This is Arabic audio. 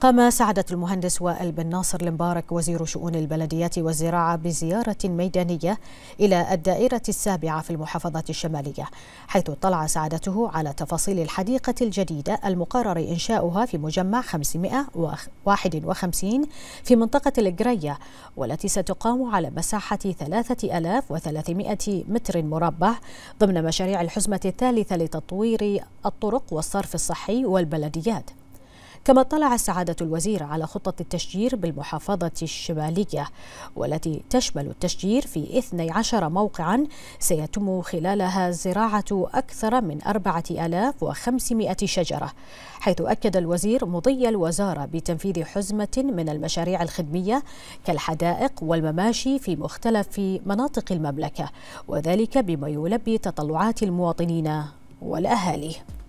قام سعادة المهندس وائل بن ناصر المبارك وزير شؤون البلديات والزراعة بزيارة ميدانية إلى الدائرة السابعة في المحافظة الشمالية حيث اطلع سعادته على تفاصيل الحديقة الجديدة المقرر إنشاؤها في مجمع 551 في منطقة القرية والتي ستقام على مساحة 3300 متر مربع ضمن مشاريع الحزمة الثالثة لتطوير الطرق والصرف الصحي والبلديات كما اطلع سعادة الوزير على خطة التشجير بالمحافظة الشمالية والتي تشمل التشجير في 12 موقعا سيتم خلالها زراعة أكثر من 4500 شجرة حيث أكد الوزير مضي الوزارة بتنفيذ حزمة من المشاريع الخدمية كالحدائق والمماشي في مختلف مناطق المملكة وذلك بما يلبي تطلعات المواطنين والأهالي